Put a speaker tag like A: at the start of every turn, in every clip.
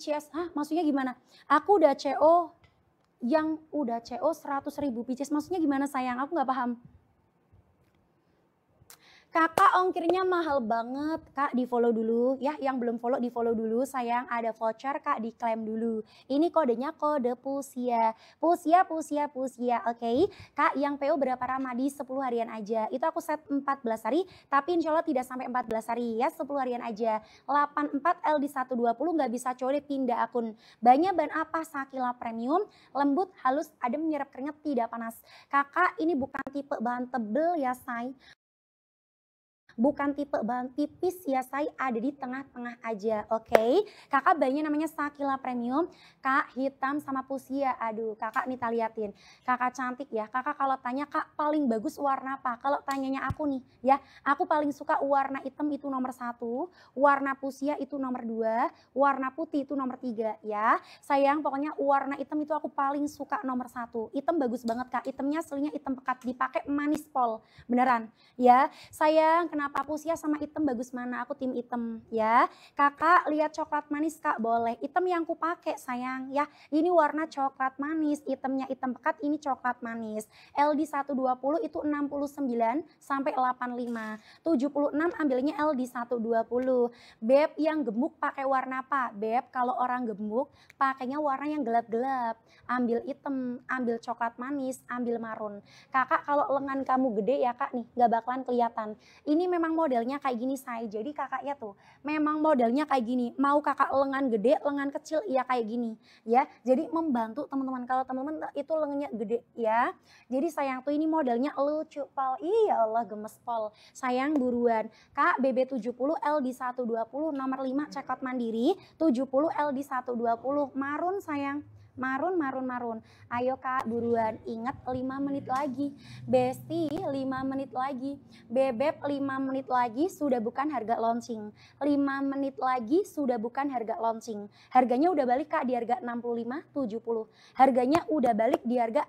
A: PCS. Hah maksudnya gimana? Aku udah CO yang udah CO 100 ribu PCS. Maksudnya gimana sayang? Aku nggak paham. Kakak ongkirnya mahal banget. Kak di follow dulu ya. Yang belum follow di follow dulu sayang. Ada voucher kak diklaim dulu. Ini kodenya kode Pusia. Pusia, Pusia, Pusia. Oke. Okay? Kak yang PO berapa Ramadi? 10 harian aja. Itu aku set 14 hari. Tapi insya Allah tidak sampai 14 hari ya. 10 harian aja. 84 L di 120 nggak bisa coret pindah akun. Banyak ban apa? Sakila Premium. Lembut, halus, adem, nyerap keringat, tidak panas. Kakak ini bukan tipe bahan tebel ya say bukan tipe bahan tipis ya saya ada di tengah-tengah aja oke okay? kakak bayinya namanya Sakila Premium kak hitam sama pusia aduh kakak nih liatin kakak cantik ya kakak kalau tanya kak paling bagus warna apa kalau tanyanya aku nih ya aku paling suka warna hitam itu nomor satu warna pusia itu nomor dua warna putih itu nomor tiga ya sayang pokoknya warna hitam itu aku paling suka nomor satu hitam bagus banget kak hitamnya aslinya hitam pekat dipakai manis pol beneran ya sayang kenapa kenapa sih sama item bagus mana? Aku tim item ya. Kakak lihat coklat manis kak boleh. Item yang ku pakai sayang ya. Ini warna coklat manis, itemnya item pekat, ini coklat manis. LD 120 itu 69 sampai 85. 76 ambilnya LD 120. Beb yang gemuk pakai warna apa? Beb kalau orang gemuk pakainya warna yang gelap-gelap. Ambil item, ambil coklat manis, ambil marun. Kakak kalau lengan kamu gede ya kak nih, nggak bakalan kelihatan. Ini memang modelnya kayak gini saya. Jadi kakaknya tuh memang modelnya kayak gini. Mau kakak lengan gede, lengan kecil, ya kayak gini. Ya, jadi membantu teman-teman. Kalau teman-teman itu lengannya gede ya. Jadi sayang tuh ini modelnya lucu pol Iya Allah gemes pol. Sayang buruan. Kak BB70 LD120 nomor 5 cekot mandiri. 70 LD120 marun sayang. Marun, marun, marun. Ayo kak, buruan. Ingat 5 menit lagi. Besti, 5 menit lagi. Bebep, 5 menit lagi sudah bukan harga launching. 5 menit lagi sudah bukan harga launching. Harganya udah balik kak di harga tujuh puluh. Harganya udah balik di harga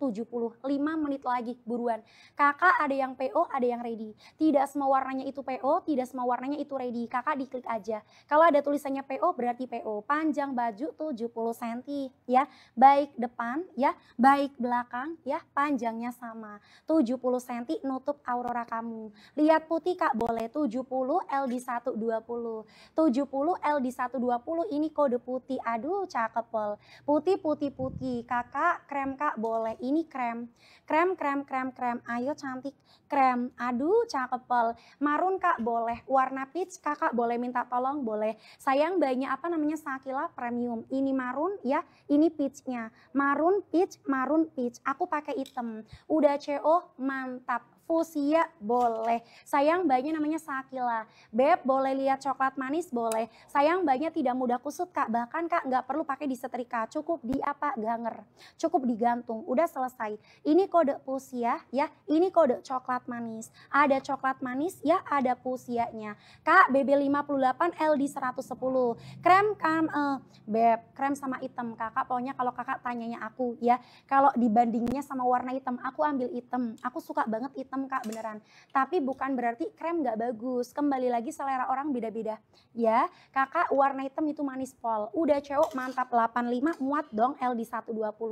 A: tujuh puluh. 5 menit lagi, buruan. Kakak ada yang PO, ada yang ready. Tidak semua warnanya itu PO, tidak semua warnanya itu ready. Kakak diklik aja. Kalau ada tulisannya PO, berarti PO. Panjang baju 70 cm ya, baik depan ya, baik belakang ya, panjangnya sama. 70 cm nutup aurora kamu. Lihat putih Kak boleh 70 L di 120. 70 L di 120 ini kode putih. Aduh cakep pol. Putih putih putih. Kakak krem Kak boleh. Ini krem. Krem krem krem krem. Ayo cantik krem. Aduh cakep pol. Marun Kak boleh. Warna peach Kakak boleh minta tolong boleh. Sayang banyak apa namanya sakila premium. Ini marun ya ini peachnya. Marun peach, marun peach. Aku pakai hitam. Udah CO, mantap fusia boleh. Sayang banyak namanya sakila. Beb boleh lihat coklat manis boleh. Sayang banyak tidak mudah kusut kak. Bahkan kak nggak perlu pakai disetrika. Cukup di apa ganger. Cukup digantung. Udah selesai. Ini kode fusia ya. Ini kode coklat manis. Ada coklat manis ya ada fusianya. Kak BB58 LD 110. Krem kan eh, beb krem sama hitam kakak. Pokoknya kalau kakak tanyanya aku ya. Kalau dibandingnya sama warna hitam aku ambil hitam. Aku suka banget hitam krem kak beneran. Tapi bukan berarti krem nggak bagus. Kembali lagi selera orang beda-beda. Ya kakak warna hitam itu manis pol. Udah cowok mantap 85 muat dong LD120.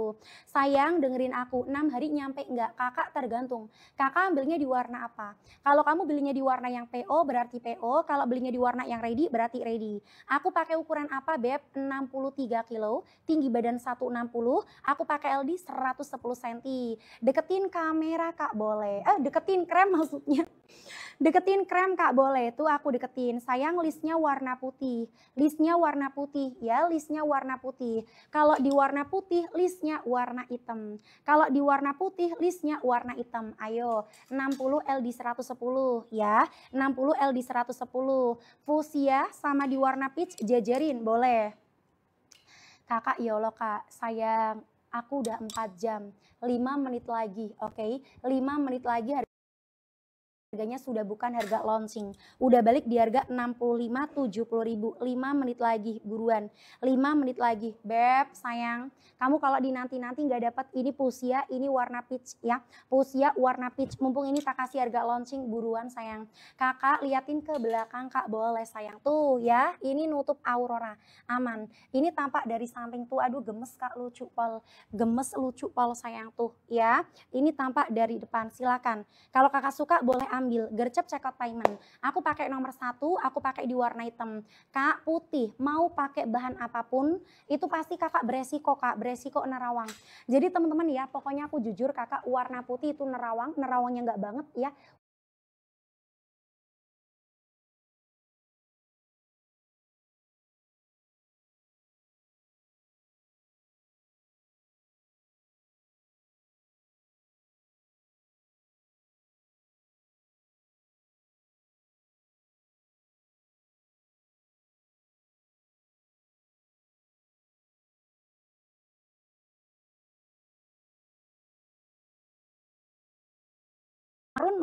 A: Sayang dengerin aku 6 hari nyampe nggak kakak tergantung. Kakak ambilnya di warna apa? Kalau kamu belinya di warna yang PO berarti PO. Kalau belinya di warna yang ready berarti ready. Aku pakai ukuran apa Beb? 63 kilo. Tinggi badan 160. Aku pakai LD 110 cm. Deketin kamera kak boleh. Eh deket deketin krem maksudnya. Deketin krem kak boleh tuh aku deketin. Sayang listnya warna putih. Listnya warna putih ya listnya warna putih. Kalau di warna putih listnya warna hitam. Kalau di warna putih listnya warna hitam. Ayo 60 L di 110 ya. 60 L di 110. Fusia sama di warna peach jajarin boleh. Kakak yolo ya kak sayang aku udah 4 jam. 5 menit lagi, oke? Okay? 5 menit lagi harus harganya sudah bukan harga launching. Udah balik di harga 65 70 ribu. 5 menit lagi buruan. 5 menit lagi. Beb sayang. Kamu kalau di nanti-nanti nggak dapat ini pusia, ini warna peach ya. Pusia warna peach. Mumpung ini tak kasih harga launching buruan sayang. Kakak liatin ke belakang kak boleh sayang. Tuh ya ini nutup aurora. Aman. Ini tampak dari samping tuh. Aduh gemes kak lucu pol. Gemes lucu pol sayang tuh ya. Ini tampak dari depan silakan. Kalau kakak suka boleh ambil ambil gercep checkout payment. Aku pakai nomor satu, aku pakai di warna hitam. Kak putih, mau pakai bahan apapun, itu pasti kakak beresiko kak, beresiko nerawang. Jadi teman-teman ya, pokoknya aku jujur kakak warna putih itu nerawang, nerawangnya nggak banget ya.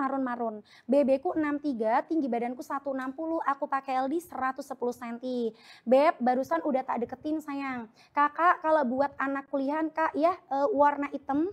A: marun-marun. BB ku 63, tinggi badanku 160, aku pakai LD 110 cm. Beb, barusan udah tak deketin sayang. Kakak kalau buat anak kuliahan kak ya uh, warna hitam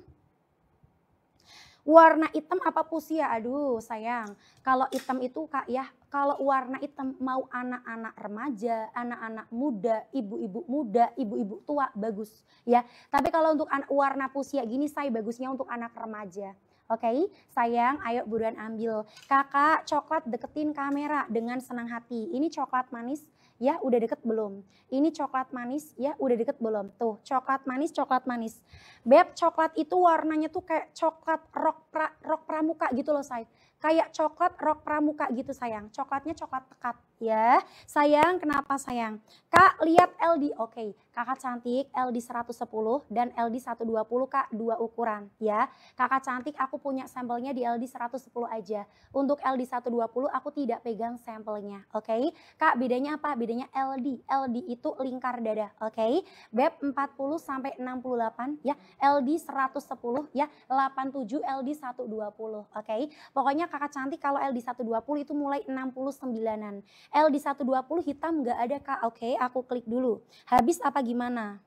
A: warna hitam apa pusia? ya? Aduh sayang, kalau hitam itu kak ya, kalau warna hitam mau anak-anak remaja, anak-anak muda, ibu-ibu muda, ibu-ibu tua bagus ya. Tapi kalau untuk warna pusia ya gini saya bagusnya untuk anak remaja. Oke, okay? sayang ayo buruan ambil. Kakak coklat deketin kamera dengan senang hati. Ini coklat manis ya udah deket belum? Ini coklat manis ya udah deket belum? Tuh coklat manis, coklat manis. Beb coklat itu warnanya tuh kayak coklat rok, pra, rok pramuka gitu loh say kayak coklat rok pramuka gitu sayang. Coklatnya coklat pekat ya. Sayang, kenapa sayang? Kak, lihat LD. Oke, okay. kakak cantik LD 110 dan LD 120 kak, dua ukuran ya. Kakak cantik aku punya sampelnya di LD 110 aja. Untuk LD 120 aku tidak pegang sampelnya. Oke, okay? kak bedanya apa? Bedanya LD. LD itu lingkar dada. Oke, okay? Beb 40 sampai 68 ya. LD 110 ya, 87 LD 120. Oke, okay? pokoknya kakak cantik kalau L di 120 itu mulai 69-an. L di 120 hitam nggak ada kak, oke okay, aku klik dulu. Habis apa gimana?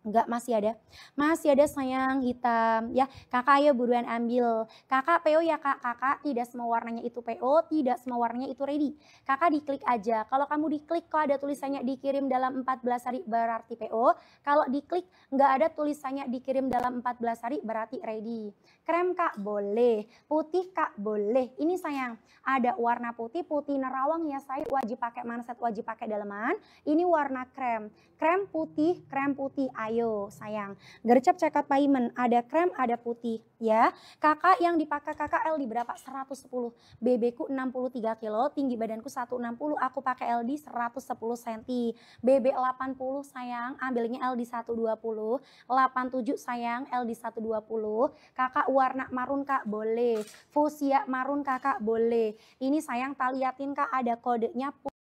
A: Enggak, masih ada. Masih ada sayang hitam. Ya, kakak ayo buruan ambil. Kakak PO ya kak, kakak tidak semua warnanya itu PO, tidak semua warnanya itu ready. Kakak diklik aja. Kalau kamu diklik, kok ada tulisannya dikirim dalam 14 hari berarti PO. Kalau diklik, enggak ada tulisannya dikirim dalam 14 hari berarti ready. Krem kak, boleh. Putih kak, boleh. Ini sayang, ada warna putih, putih nerawang ya saya wajib pakai manset, wajib pakai daleman. Ini warna krem. Krem putih, krem putih ayo sayang. Gercep cekat payment, ada krem, ada putih ya. Kakak yang dipakai kakak LD berapa? 110. BB ku 63 kilo, tinggi badanku 160, aku pakai LD 110 cm. BB 80 sayang, ambilnya LD 120. 87 sayang, LD 120. Kakak warna marun kak boleh. Fusia marun kakak boleh. Ini sayang taliatin kak ada kodenya